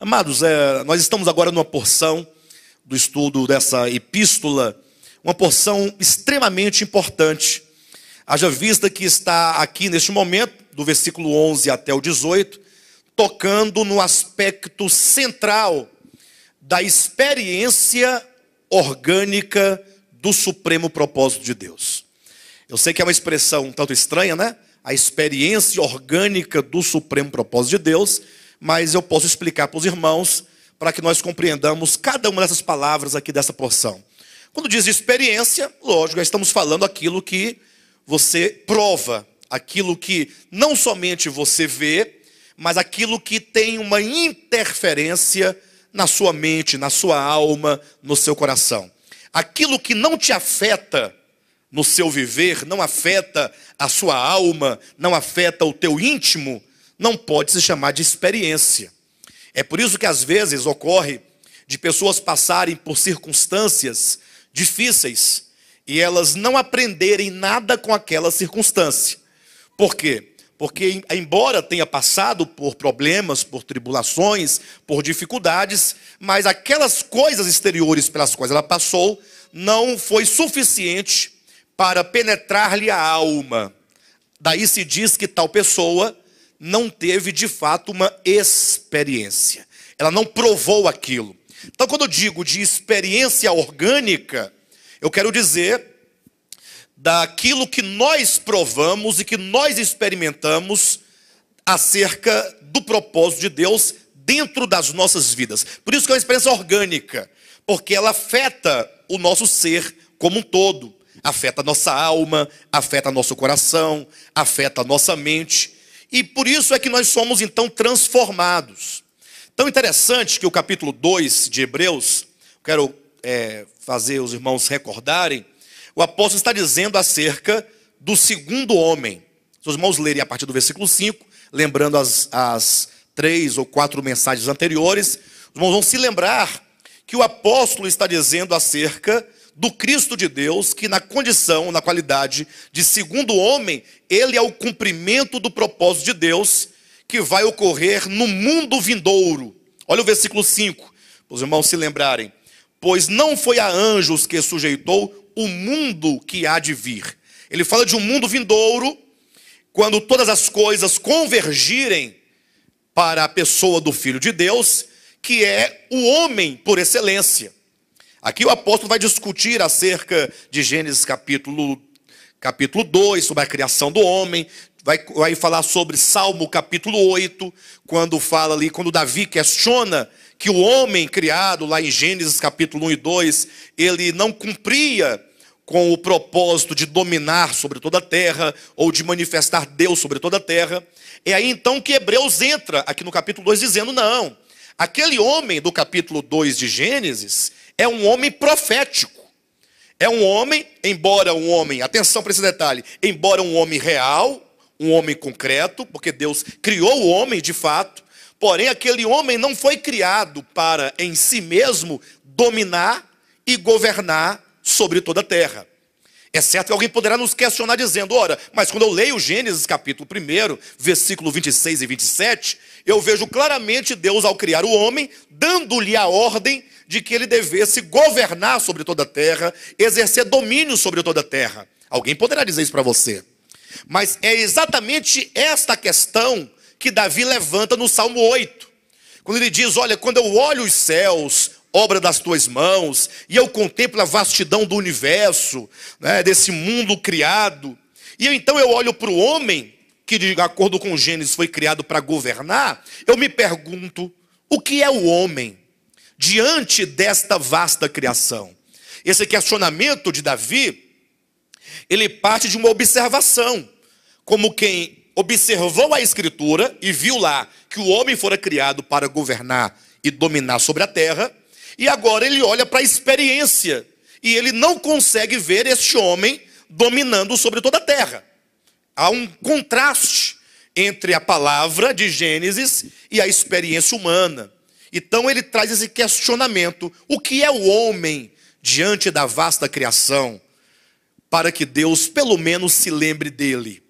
Amados, é, nós estamos agora numa porção do estudo dessa epístola, uma porção extremamente importante. Haja vista que está aqui neste momento, do versículo 11 até o 18, tocando no aspecto central da experiência orgânica do supremo propósito de Deus. Eu sei que é uma expressão um tanto estranha, né? A experiência orgânica do supremo propósito de Deus, mas eu posso explicar para os irmãos para que nós compreendamos cada uma dessas palavras aqui dessa porção. Quando diz experiência, lógico, estamos falando aquilo que você prova, aquilo que não somente você vê, mas aquilo que tem uma interferência na sua mente, na sua alma, no seu coração. Aquilo que não te afeta no seu viver, não afeta a sua alma, não afeta o teu íntimo, não pode se chamar de experiência. É por isso que às vezes ocorre de pessoas passarem por circunstâncias difíceis e elas não aprenderem nada com aquela circunstância. Por quê? Porque, embora tenha passado por problemas, por tribulações, por dificuldades, mas aquelas coisas exteriores pelas quais ela passou não foi suficiente para penetrar-lhe a alma. Daí se diz que tal pessoa não teve de fato uma experiência. Ela não provou aquilo. Então, quando eu digo de experiência orgânica, eu quero dizer daquilo que nós provamos e que nós experimentamos acerca do propósito de Deus dentro das nossas vidas. Por isso que é uma experiência orgânica, porque ela afeta o nosso ser como um todo, afeta a nossa alma, afeta nosso coração, afeta a nossa mente. E por isso é que nós somos então transformados. Tão interessante que o capítulo 2 de Hebreus, quero é, fazer os irmãos recordarem, o apóstolo está dizendo acerca do segundo homem. Se os irmãos lerem a partir do versículo 5, lembrando as, as três ou quatro mensagens anteriores, os irmãos vão se lembrar que o apóstolo está dizendo acerca do Cristo de Deus, que na condição, na qualidade de segundo homem, ele é o cumprimento do propósito de Deus que vai ocorrer no mundo vindouro. Olha o versículo 5, os irmãos se lembrarem. Pois não foi a anjos que sujeitou o mundo que há de vir. Ele fala de um mundo vindouro, quando todas as coisas convergirem para a pessoa do Filho de Deus, que é o homem por excelência. Aqui o apóstolo vai discutir acerca de Gênesis capítulo, capítulo 2, sobre a criação do homem. Vai, vai falar sobre Salmo capítulo 8, quando fala ali, quando Davi questiona que o homem criado lá em Gênesis capítulo 1 e 2, ele não cumpria com o propósito de dominar sobre toda a terra ou de manifestar Deus sobre toda a terra. É aí então que Hebreus entra aqui no capítulo 2 dizendo: não, aquele homem do capítulo 2 de Gênesis, é um homem profético. É um homem, embora um homem, atenção para esse detalhe, embora um homem real, um homem concreto, porque Deus criou o homem de fato, porém aquele homem não foi criado para em si mesmo dominar e governar sobre toda a terra. É certo que alguém poderá nos questionar dizendo: ora, mas quando eu leio Gênesis capítulo 1, versículo 26 e 27, eu vejo claramente Deus ao criar o homem, dando-lhe a ordem de que ele devesse governar sobre toda a terra, exercer domínio sobre toda a terra. Alguém poderá dizer isso para você. Mas é exatamente esta questão que Davi levanta no Salmo 8. Quando ele diz: Olha, quando eu olho os céus, obra das tuas mãos, e eu contemplo a vastidão do universo, né, desse mundo criado. E então eu olho para o homem, que de acordo com Gênesis foi criado para governar, eu me pergunto: o que é o homem diante desta vasta criação? Esse questionamento de Davi, ele parte de uma observação, como quem observou a escritura e viu lá que o homem fora criado para governar e dominar sobre a terra, e agora ele olha para a experiência e ele não consegue ver este homem dominando sobre toda a terra. Há um contraste entre a palavra de Gênesis e a experiência humana. Então ele traz esse questionamento: o que é o homem diante da vasta criação? Para que Deus, pelo menos, se lembre dele.